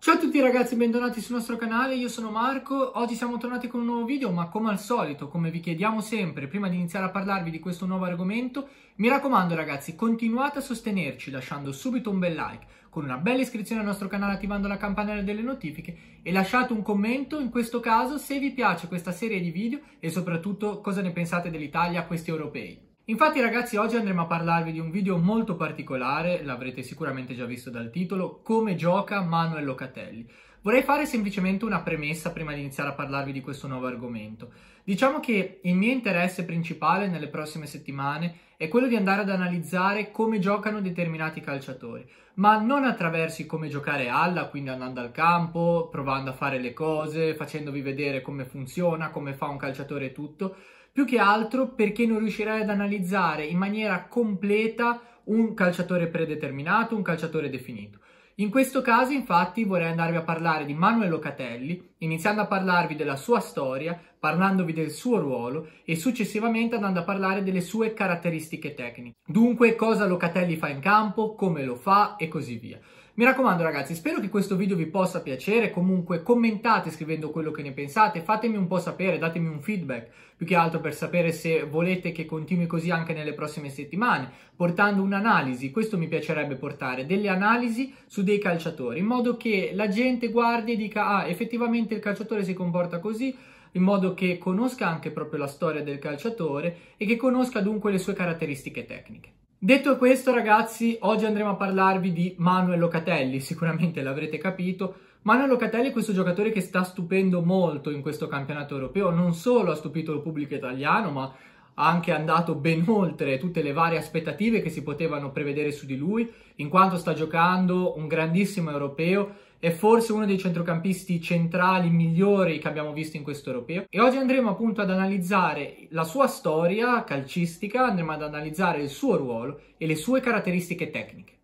Ciao a tutti ragazzi, bentornati sul nostro canale, io sono Marco, oggi siamo tornati con un nuovo video, ma come al solito, come vi chiediamo sempre, prima di iniziare a parlarvi di questo nuovo argomento, mi raccomando ragazzi, continuate a sostenerci lasciando subito un bel like, con una bella iscrizione al nostro canale attivando la campanella delle notifiche e lasciate un commento, in questo caso, se vi piace questa serie di video e soprattutto cosa ne pensate dell'Italia a questi europei. Infatti ragazzi oggi andremo a parlarvi di un video molto particolare, l'avrete sicuramente già visto dal titolo, come gioca Manuel Locatelli. Vorrei fare semplicemente una premessa prima di iniziare a parlarvi di questo nuovo argomento. Diciamo che il mio interesse principale nelle prossime settimane è quello di andare ad analizzare come giocano determinati calciatori, ma non attraverso come giocare alla, quindi andando al campo, provando a fare le cose, facendovi vedere come funziona, come fa un calciatore e tutto, più che altro perché non riuscirai ad analizzare in maniera completa un calciatore predeterminato, un calciatore definito. In questo caso, infatti, vorrei andarvi a parlare di Manuel Locatelli, iniziando a parlarvi della sua storia, parlandovi del suo ruolo e successivamente andando a parlare delle sue caratteristiche tecniche. Dunque, cosa Locatelli fa in campo, come lo fa e così via. Mi raccomando ragazzi, spero che questo video vi possa piacere, comunque commentate scrivendo quello che ne pensate, fatemi un po' sapere, datemi un feedback, più che altro per sapere se volete che continui così anche nelle prossime settimane, portando un'analisi, questo mi piacerebbe portare, delle analisi su dei calciatori, in modo che la gente guardi e dica, ah, effettivamente il calciatore si comporta così, in modo che conosca anche proprio la storia del calciatore e che conosca dunque le sue caratteristiche tecniche. Detto questo ragazzi, oggi andremo a parlarvi di Manuel Locatelli, sicuramente l'avrete capito. Manuel Locatelli è questo giocatore che sta stupendo molto in questo campionato europeo, non solo ha stupito il pubblico italiano, ma ha anche andato ben oltre tutte le varie aspettative che si potevano prevedere su di lui, in quanto sta giocando un grandissimo europeo è forse uno dei centrocampisti centrali migliori che abbiamo visto in questo europeo e oggi andremo appunto ad analizzare la sua storia calcistica, andremo ad analizzare il suo ruolo e le sue caratteristiche tecniche.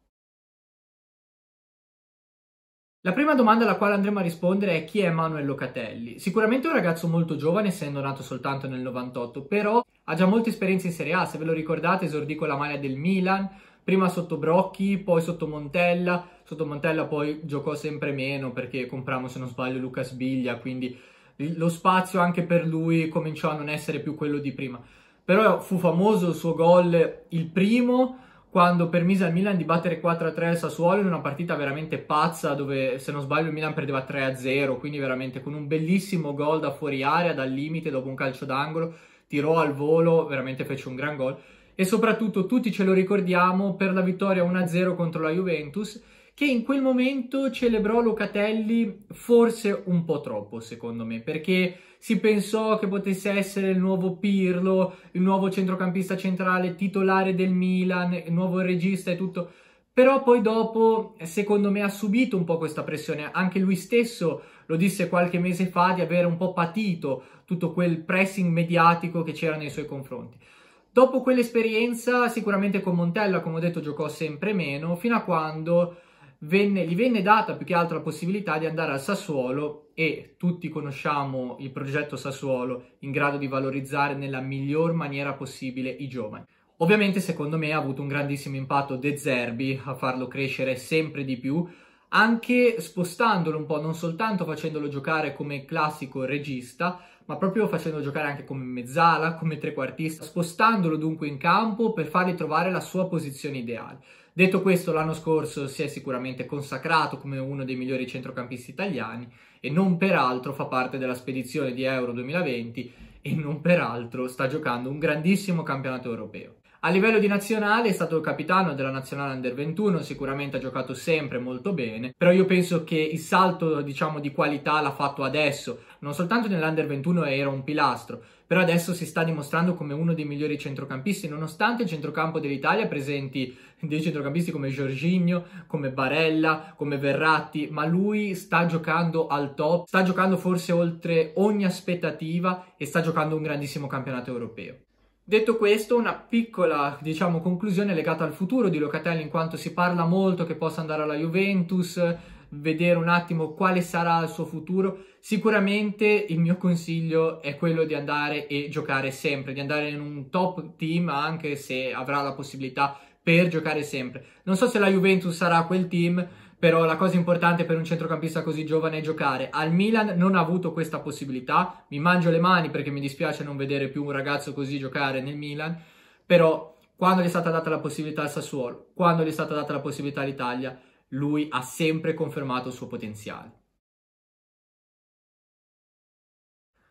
La prima domanda alla quale andremo a rispondere è chi è Manuel Locatelli. Sicuramente un ragazzo molto giovane, essendo nato soltanto nel 98, però ha già molte esperienze in Serie A, se ve lo ricordate esordì con la maglia del Milan, prima sotto Brocchi, poi sotto Montella, sotto Montella poi giocò sempre meno perché comprammo se non sbaglio Lucas Biglia, quindi lo spazio anche per lui cominciò a non essere più quello di prima. Però fu famoso il suo gol, il primo, quando permise al Milan di battere 4-3 il Sassuolo in una partita veramente pazza dove se non sbaglio il Milan perdeva 3-0, quindi veramente con un bellissimo gol da fuori area, dal limite, dopo un calcio d'angolo, tirò al volo, veramente fece un gran gol e soprattutto tutti ce lo ricordiamo per la vittoria 1-0 contro la Juventus che in quel momento celebrò Locatelli forse un po' troppo, secondo me, perché si pensò che potesse essere il nuovo Pirlo, il nuovo centrocampista centrale, titolare del Milan, il nuovo regista e tutto. Però poi dopo, secondo me, ha subito un po' questa pressione. Anche lui stesso lo disse qualche mese fa di avere un po' patito tutto quel pressing mediatico che c'era nei suoi confronti. Dopo quell'esperienza, sicuramente con Montella, come ho detto, giocò sempre meno, fino a quando venne, gli venne data più che altro la possibilità di andare al Sassuolo e tutti conosciamo il progetto Sassuolo in grado di valorizzare nella miglior maniera possibile i giovani. Ovviamente secondo me ha avuto un grandissimo impatto De Zerbi a farlo crescere sempre di più, anche spostandolo un po', non soltanto facendolo giocare come classico regista, ma proprio facendo giocare anche come mezzala, come trequartista, spostandolo dunque in campo per fargli trovare la sua posizione ideale. Detto questo, l'anno scorso si è sicuramente consacrato come uno dei migliori centrocampisti italiani e non peraltro fa parte della spedizione di Euro 2020 e non peraltro sta giocando un grandissimo campionato europeo. A livello di nazionale è stato il capitano della nazionale under 21, sicuramente ha giocato sempre molto bene, però io penso che il salto diciamo di qualità l'ha fatto adesso, non soltanto nell'under 21 era un pilastro, però adesso si sta dimostrando come uno dei migliori centrocampisti, nonostante il centrocampo dell'Italia presenti dei centrocampisti come Jorginho, come Barella, come Verratti, ma lui sta giocando al top, sta giocando forse oltre ogni aspettativa e sta giocando un grandissimo campionato europeo. Detto questo, una piccola, diciamo, conclusione legata al futuro di Locatelli in quanto si parla molto che possa andare alla Juventus, vedere un attimo quale sarà il suo futuro. Sicuramente il mio consiglio è quello di andare e giocare sempre, di andare in un top team anche se avrà la possibilità per giocare sempre. Non so se la Juventus sarà quel team, però la cosa importante per un centrocampista così giovane è giocare. Al Milan non ha avuto questa possibilità, mi mangio le mani perché mi dispiace non vedere più un ragazzo così giocare nel Milan, però quando gli è stata data la possibilità al Sassuolo, quando gli è stata data la possibilità all'Italia, lui ha sempre confermato il suo potenziale.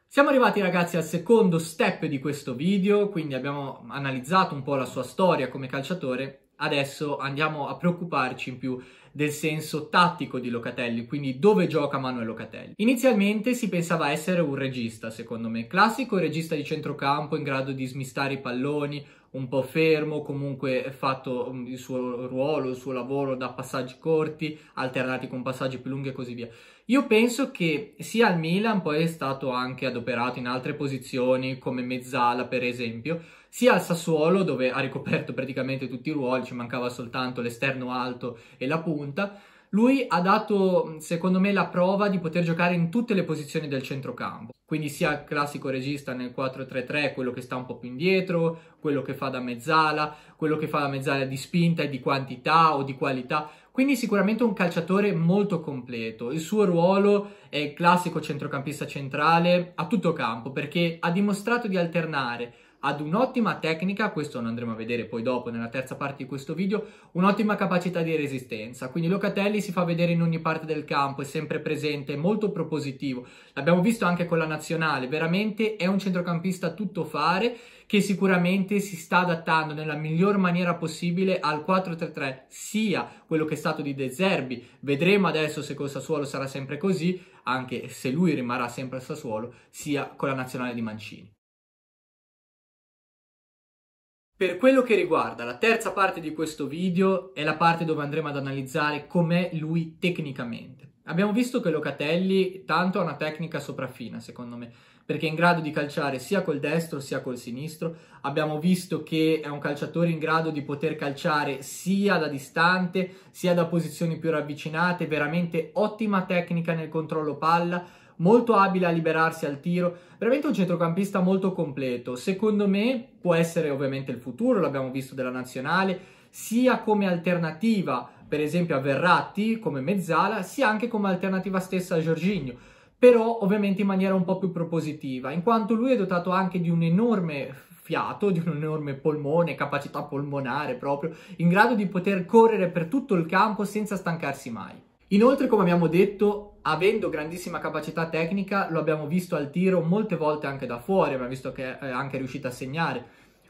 Siamo arrivati ragazzi al secondo step di questo video, quindi abbiamo analizzato un po' la sua storia come calciatore adesso andiamo a preoccuparci in più del senso tattico di Locatelli, quindi dove gioca Manuel Locatelli. Inizialmente si pensava essere un regista, secondo me, classico regista di centrocampo in grado di smistare i palloni, un po' fermo, comunque fatto mm, il suo ruolo, il suo lavoro da passaggi corti, alternati con passaggi più lunghi e così via. Io penso che sia al Milan, poi è stato anche adoperato in altre posizioni, come mezzala per esempio, sia al Sassuolo, dove ha ricoperto praticamente tutti i ruoli, ci mancava soltanto l'esterno alto e la punta, lui ha dato, secondo me, la prova di poter giocare in tutte le posizioni del centrocampo, quindi sia il classico regista nel 4-3-3, quello che sta un po' più indietro, quello che fa da mezzala, quello che fa da mezzala di spinta e di quantità o di qualità, quindi sicuramente un calciatore molto completo. Il suo ruolo è il classico centrocampista centrale a tutto campo perché ha dimostrato di alternare ad un'ottima tecnica, questo lo andremo a vedere poi dopo nella terza parte di questo video, un'ottima capacità di resistenza. Quindi Locatelli si fa vedere in ogni parte del campo, è sempre presente, è molto propositivo. L'abbiamo visto anche con la nazionale, veramente è un centrocampista tutto fare che sicuramente si sta adattando nella miglior maniera possibile al 4-3-3, sia quello che è stato di De Zerbi. Vedremo adesso se con Sassuolo sarà sempre così, anche se lui rimarrà sempre a Sassuolo, sia con la nazionale di Mancini. Per quello che riguarda la terza parte di questo video è la parte dove andremo ad analizzare com'è lui tecnicamente. Abbiamo visto che Locatelli tanto ha una tecnica sopraffina, secondo me, perché è in grado di calciare sia col destro sia col sinistro. Abbiamo visto che è un calciatore in grado di poter calciare sia da distante sia da posizioni più ravvicinate, veramente ottima tecnica nel controllo palla molto abile a liberarsi al tiro, veramente un centrocampista molto completo. Secondo me può essere ovviamente il futuro, l'abbiamo visto della nazionale, sia come alternativa per esempio a Verratti come mezzala, sia anche come alternativa stessa a Jorginho però ovviamente in maniera un po' più propositiva, in quanto lui è dotato anche di un enorme fiato, di un enorme polmone, capacità polmonare proprio, in grado di poter correre per tutto il campo senza stancarsi mai. Inoltre, come abbiamo detto, avendo grandissima capacità tecnica, lo abbiamo visto al tiro molte volte anche da fuori, abbiamo visto che è anche riuscito a segnare.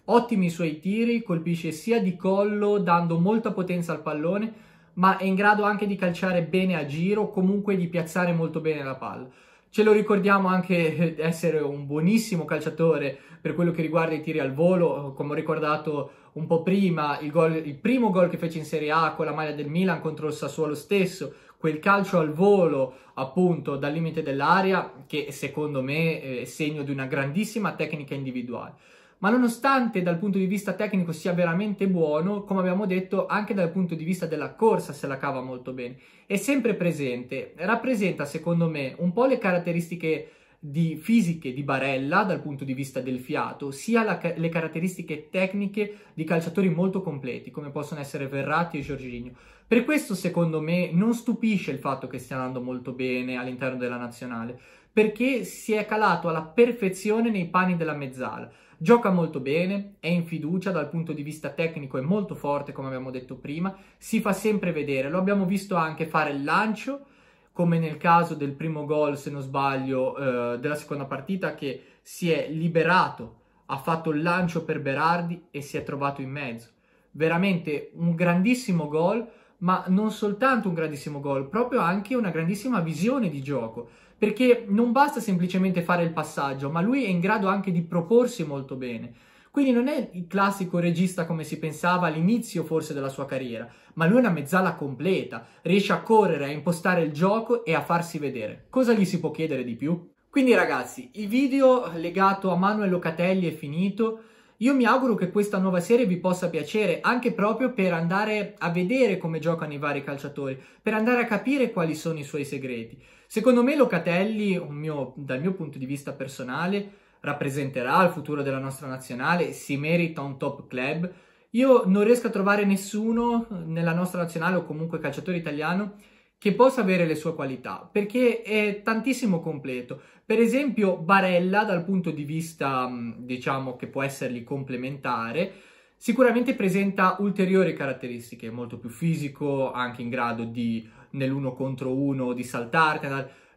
Ottimi i suoi tiri, colpisce sia di collo, dando molta potenza al pallone, ma è in grado anche di calciare bene a giro, comunque di piazzare molto bene la palla. Ce lo ricordiamo anche eh, essere un buonissimo calciatore per quello che riguarda i tiri al volo, come ho ricordato un po' prima, il, gol, il primo gol che fece in Serie A con la maglia del Milan contro il Sassuolo stesso, quel calcio al volo appunto dal limite dell'area che secondo me è segno di una grandissima tecnica individuale. Ma nonostante dal punto di vista tecnico sia veramente buono, come abbiamo detto, anche dal punto di vista della corsa se la cava molto bene. È sempre presente, rappresenta secondo me un po' le caratteristiche di fisiche di Barella dal punto di vista del fiato, sia la, le caratteristiche tecniche di calciatori molto completi, come possono essere Verratti e Giorginio. Per questo, secondo me, non stupisce il fatto che stia andando molto bene all'interno della nazionale, perché si è calato alla perfezione nei panni della mezzala. Gioca molto bene, è in fiducia dal punto di vista tecnico, è molto forte come abbiamo detto prima, si fa sempre vedere, lo abbiamo visto anche fare il lancio come nel caso del primo gol, se non sbaglio, eh, della seconda partita, che si è liberato, ha fatto il lancio per Berardi e si è trovato in mezzo. Veramente un grandissimo gol, ma non soltanto un grandissimo gol, proprio anche una grandissima visione di gioco, perché non basta semplicemente fare il passaggio, ma lui è in grado anche di proporsi molto bene quindi non è il classico regista come si pensava all'inizio forse della sua carriera, ma lui è una mezzala completa, riesce a correre, a impostare il gioco e a farsi vedere. Cosa gli si può chiedere di più? Quindi ragazzi, il video legato a Manuel Locatelli è finito. Io mi auguro che questa nuova serie vi possa piacere anche proprio per andare a vedere come giocano i vari calciatori, per andare a capire quali sono i suoi segreti. Secondo me Locatelli, mio, dal mio punto di vista personale, rappresenterà il futuro della nostra nazionale, si merita un top club. Io non riesco a trovare nessuno nella nostra nazionale o comunque calciatore italiano che possa avere le sue qualità, perché è tantissimo completo. Per esempio Barella, dal punto di vista, mm, diciamo, che può essergli complementare, sicuramente presenta ulteriori caratteristiche, molto più fisico, anche in grado di, nell'uno contro uno, di saltarti,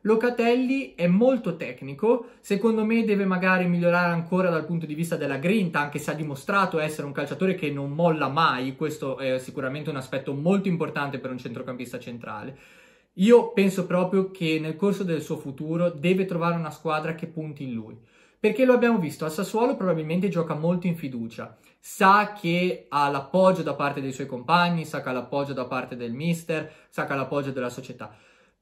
Locatelli è molto tecnico, secondo me deve magari migliorare ancora dal punto di vista della grinta, anche se ha dimostrato essere un calciatore che non molla mai, questo è sicuramente un aspetto molto importante per un centrocampista centrale. Io penso proprio che nel corso del suo futuro deve trovare una squadra che punti in lui. Perché lo abbiamo visto, a Sassuolo probabilmente gioca molto in fiducia, sa che ha l'appoggio da parte dei suoi compagni, sa che ha l'appoggio da parte del mister, sa che ha l'appoggio della società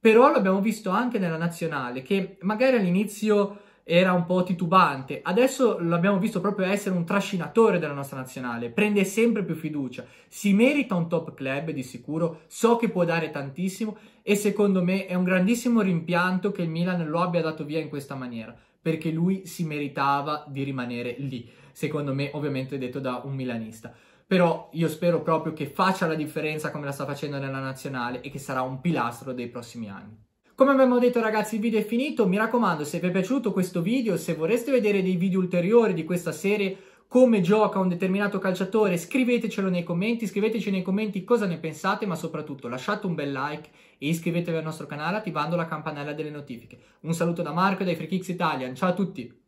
però l'abbiamo visto anche nella nazionale, che magari all'inizio era un po' titubante, adesso l'abbiamo visto proprio essere un trascinatore della nostra nazionale, prende sempre più fiducia, si merita un top club di sicuro, so che può dare tantissimo e secondo me è un grandissimo rimpianto che il Milan lo abbia dato via in questa maniera, perché lui si meritava di rimanere lì, secondo me ovviamente detto da un milanista però io spero proprio che faccia la differenza come la sta facendo nella nazionale e che sarà un pilastro dei prossimi anni. Come abbiamo detto ragazzi il video è finito, mi raccomando se vi è piaciuto questo video, se vorreste vedere dei video ulteriori di questa serie come gioca un determinato calciatore, scrivetecelo nei commenti, scriveteci nei commenti cosa ne pensate, ma soprattutto lasciate un bel like e iscrivetevi al nostro canale attivando la campanella delle notifiche. Un saluto da Marco e dai Free Kicks Italian, ciao a tutti!